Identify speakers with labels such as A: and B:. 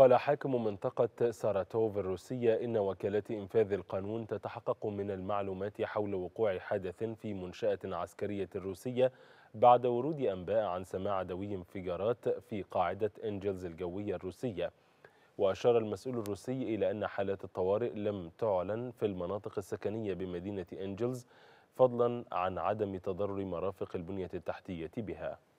A: قال حاكم منطقة ساراتوف الروسية إن وكالات إنفاذ القانون تتحقق من المعلومات حول وقوع حدث في منشأة عسكرية روسية بعد ورود أنباء عن سماع دوي انفجارات في قاعدة إنجلز الجوية الروسية وأشار المسؤول الروسي إلى أن حالات الطوارئ لم تعلن في المناطق السكنية بمدينة إنجلز فضلا عن عدم تضرر مرافق البنية التحتية بها